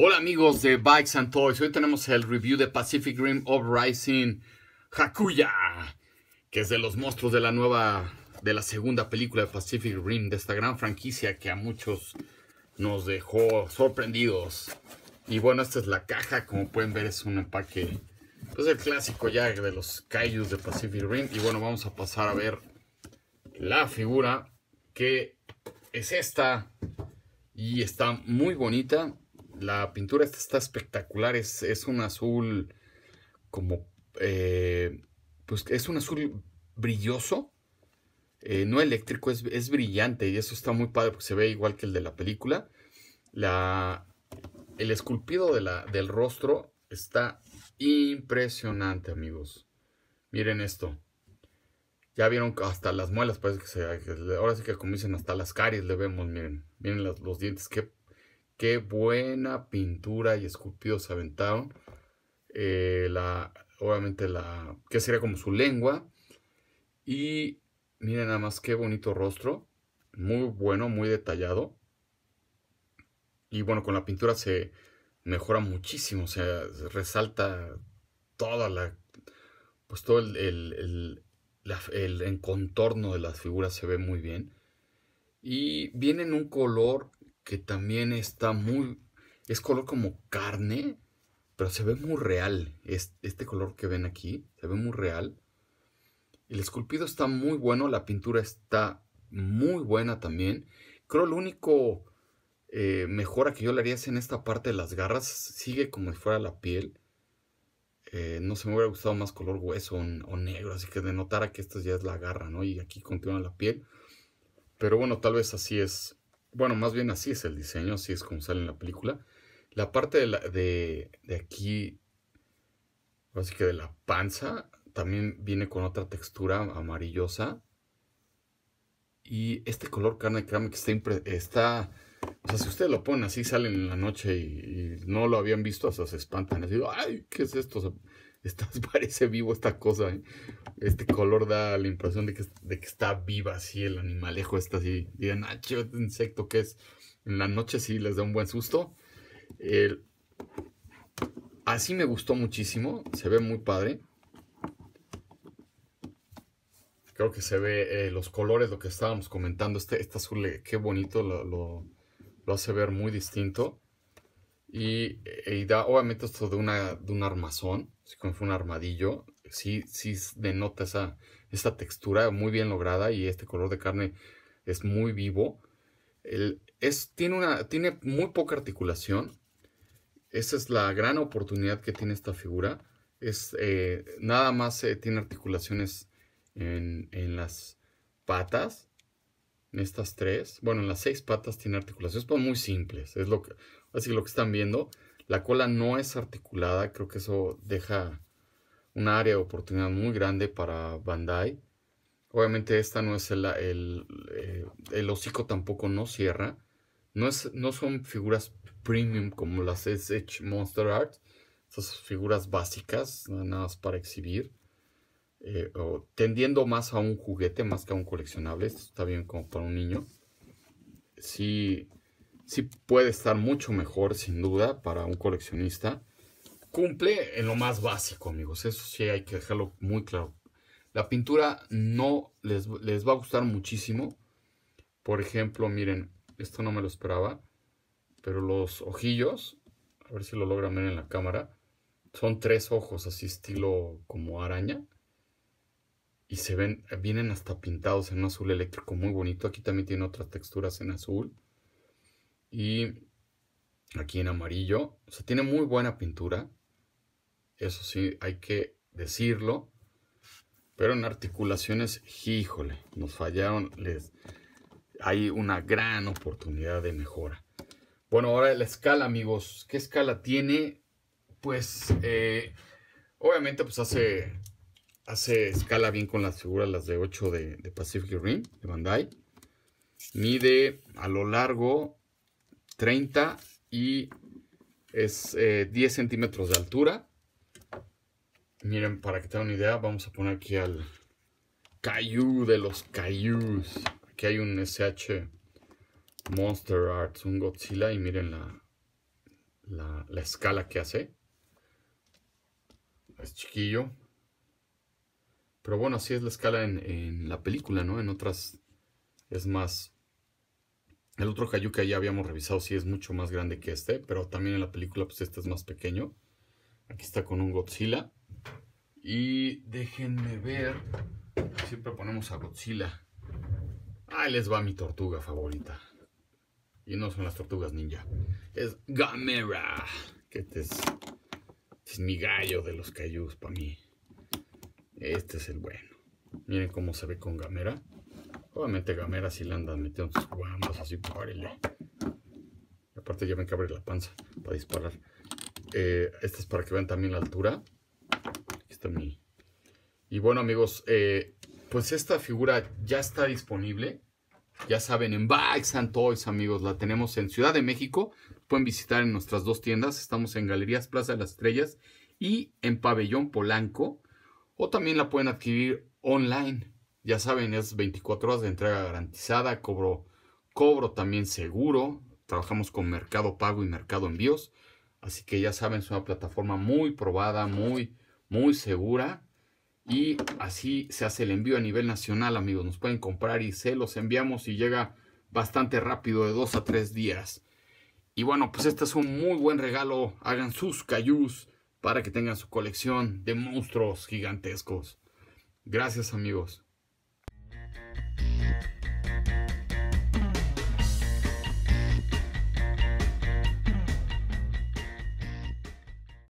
Hola amigos de Bikes and Toys, hoy tenemos el review de Pacific Rim Uprising Hakuya, que es de los monstruos de la nueva, de la segunda película de Pacific Rim, de esta gran franquicia que a muchos nos dejó sorprendidos. Y bueno, esta es la caja, como pueden ver es un empaque, es pues, el clásico ya de los Kaijus de Pacific Rim. Y bueno, vamos a pasar a ver la figura que es esta y está muy bonita la pintura está espectacular, es, es un azul como, eh, pues es un azul brilloso, eh, no eléctrico, es, brillante y eso está muy padre porque se ve igual que el de la película. La, el esculpido de la, del rostro está impresionante, amigos. Miren esto. Ya vieron hasta las muelas, Ahora sí que comienzan hasta las caries le vemos, miren. Miren los, los dientes, qué Qué buena pintura y esculpidos se aventaron. Eh, la, obviamente la, que sería como su lengua. Y miren nada más qué bonito rostro. Muy bueno, muy detallado. Y bueno, con la pintura se mejora muchísimo. O sea, resalta toda la... Pues todo el, el, el, contorno de las figuras se ve muy bien. Y viene en un color que también está muy, es color como carne, pero se ve muy real. Este color que ven aquí se ve muy real. El esculpido está muy bueno, la pintura está muy buena también. Creo lo único única eh, mejora que yo le haría es en esta parte de las garras. Sigue como si fuera la piel. Eh, no se me hubiera gustado más color hueso o, negro, así que denotara que esta ya es la garra, ¿no? Y aquí continúa la piel. Pero bueno, tal vez así es bueno, más bien así es el diseño, así es como sale en la película. La parte de, de, de aquí, así que de la panza, también viene con otra textura amarillosa. Y este color carne crema que está, está, O sea, si ustedes lo ponen así, salen en la noche y, no lo habían visto, hasta se espantan. Así, ¡ay! ¿Qué es esto? parece vivo esta cosa. ¿eh? Este color da la impresión de que, que está viva así el animalejo. Está así. Digan, ah, este insecto que es. En la noche sí les da un buen susto. Así me gustó muchísimo. Se ve muy padre. Creo que se ve eh, los colores, lo que estábamos comentando. Este, este azul, eh, qué bonito lo hace ver muy distinto. Eh, y, da, obviamente esto de, una, de un armazón, si como fue un armadillo, sí, sí denota esa, textura muy bien lograda y este color de carne es muy vivo. es, tiene, una, tiene muy poca articulación. Esa es la gran oportunidad que tiene esta figura. Es, eh, nada más eh, tiene articulaciones en, en, las patas, en estas tres. Bueno, en las seis patas tiene articulaciones, pero muy simples. Es lo que, Así lo que están viendo, la cola no es articulada, creo que eso deja un área de oportunidad muy grande para Bandai. Obviamente esta no es el, el, eh, el hocico tampoco no cierra. No, es, no son figuras premium como las SH Monster Art. Esas figuras básicas, nada más para exhibir. Eh, o tendiendo más a un juguete más que a un coleccionable. Esto está bien como para un niño. Sí, sí puede estar mucho mejor, sin duda, para un coleccionista. Cumple en lo más básico, amigos. Eso sí hay que dejarlo muy claro. La pintura no les, les va a gustar muchísimo. Por ejemplo, miren, esto no me lo esperaba. Pero los ojillos, a ver si lo logran ver en la cámara. Son tres ojos así estilo como araña. Y se ven, vienen hasta pintados en azul eléctrico muy bonito. Aquí también tiene otras texturas en azul. Y aquí en amarillo. O sea, tiene muy buena pintura. Eso sí, hay que decirlo. Pero en articulaciones, híjole, nos fallaron. Les, hay una gran oportunidad de mejora. Bueno, ahora la escala, amigos. ¿Qué escala tiene? Pues, eh, obviamente, pues hace, hace escala bien con las figuras, las de 8 de, de Pacific Rim, de Bandai. Mide a lo largo 30 y es 10 eh, centímetros de altura. Miren, para que tengan una idea, vamos a poner aquí al cayú de los cayús. Aquí hay un SH Monster Arts, un Godzilla, y miren la, la, escala que hace. Es chiquillo. Pero bueno, así es la escala en la película, ¿no? En otras es más el otro cayú que ya habíamos revisado si es mucho más grande que este, pero también en la película pues este es más pequeño. Aquí está con un Godzilla. Y déjenme ver, siempre ponemos a Godzilla. Ahí les va mi tortuga favorita. Y no son las tortugas ninja. Es Gamera. Que este es, este es mi gallo de los cayús para mí. Este es el bueno. Miren cómo se ve con Gamera. Obviamente Gamera si le andan metiendo sus guambas así, párele. Aparte ya ven que abre la panza para disparar. Eh, esta es para que vean también la altura. Aquí está mi... Y bueno amigos, eh, pues esta figura ya está disponible. Ya saben, en Bikes and Toys, amigos, la tenemos en Ciudad de México. Pueden visitar en nuestras dos tiendas. Estamos en Galerías Plaza de las Estrellas y en Pabellón Polanco. O también la pueden adquirir online ya saben, es 24 horas de entrega garantizada, cobro, cobro también seguro. Trabajamos con Mercado Pago y Mercado Envíos. Así que ya saben, es una plataforma muy probada, muy, muy segura. Y así se hace el envío a nivel nacional, amigos. Nos pueden comprar y se los enviamos y llega bastante rápido, de dos a tres días. Y bueno, pues este es un muy buen regalo. Hagan sus cayús para que tengan su colección de monstruos gigantescos. Gracias, amigos. Thank you.